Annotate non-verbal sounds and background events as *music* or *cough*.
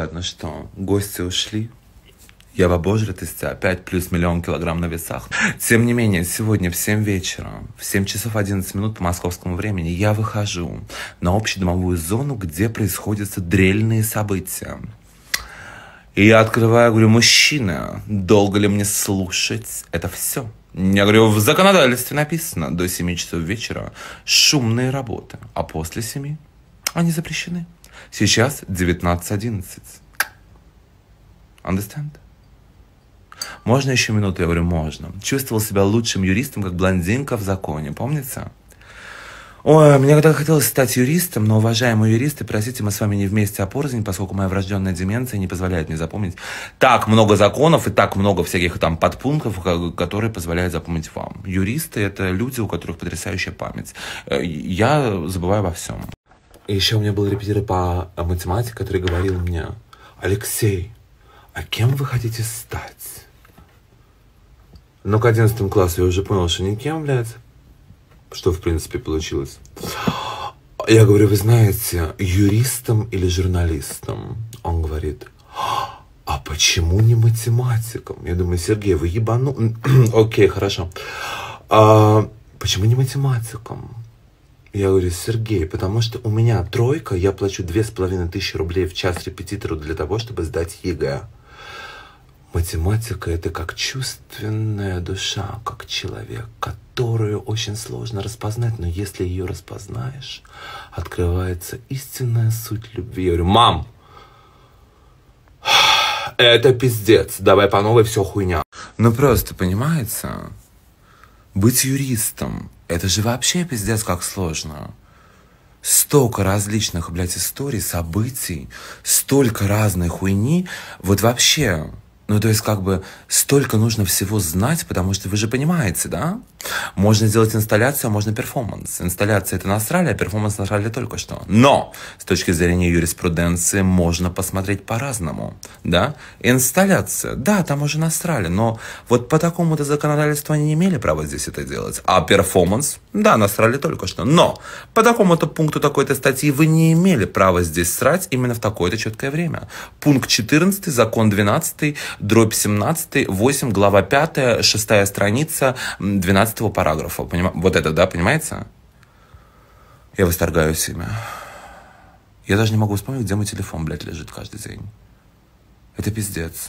Ладно, что, гости ушли? Я в обожритости, опять плюс миллион килограмм на весах. Тем не менее, сегодня в 7 вечера, в 7 часов 11 минут по московскому времени, я выхожу на общедомовую зону, где происходят дрельные события. И я открываю, говорю, мужчина, долго ли мне слушать это все? Я говорю, в законодательстве написано до 7 часов вечера шумные работы, а после 7 они запрещены. Сейчас 19.11. Understand? Можно еще минуту? Я говорю, можно. Чувствовал себя лучшим юристом, как блондинка в законе, помнится? Ой, мне когда хотелось стать юристом, но, уважаемые юристы, простите, мы с вами не вместе опорзень, а поскольку моя врожденная деменция не позволяет мне запомнить так много законов и так много всяких там подпунктов, которые позволяют запомнить вам. Юристы — это люди, у которых потрясающая память. Э, я забываю обо всем. И еще у меня был репетитор по э, математике, который говорил мне, Алексей, а кем вы хотите стать? Но ну, к 11 классу я уже понял, что никем, блядь. Что, в принципе, получилось. Я говорю, вы знаете, юристом или журналистом? Он говорит, а почему не математиком? Я думаю, Сергей, вы ебану... *clears throat* Окей, хорошо. А, почему не математиком? Я говорю, Сергей, потому что у меня тройка, я плачу две с половиной тысячи рублей в час репетитору для того, чтобы сдать ЕГЭ. Математика – это как чувственная душа, как человек, которую очень сложно распознать, но если ее распознаешь, открывается истинная суть любви. Я говорю, мам, это пиздец, давай по новой, все хуйня. Ну просто, понимается, быть юристом – это же вообще пиздец как сложно. Столько различных, блядь, историй, событий, столько разной хуйни. Вот вообще, ну, то есть, как бы, столько нужно всего знать, потому что вы же понимаете, да? Можно сделать инсталляцию, а можно перформанс. Инсталляция – это насрали, а перформанс насрали только что. Но с точки зрения юриспруденции можно посмотреть по-разному, да? Инсталляция – да, там уже насрали, но вот по такому-то законодательству они не имели права здесь это делать. А перформанс – да, насрали только что, но по такому-то пункту такой-то статьи вы не имели права здесь срать именно в такое-то четкое время. Пункт 14, закон 12, дробь 17, 8, глава 5, 6 страница 12 параграфа. Поним... Вот это, да, понимаете? Я восторгаюсь ими. Я даже не могу вспомнить, где мой телефон, блядь, лежит каждый день. Это пиздец.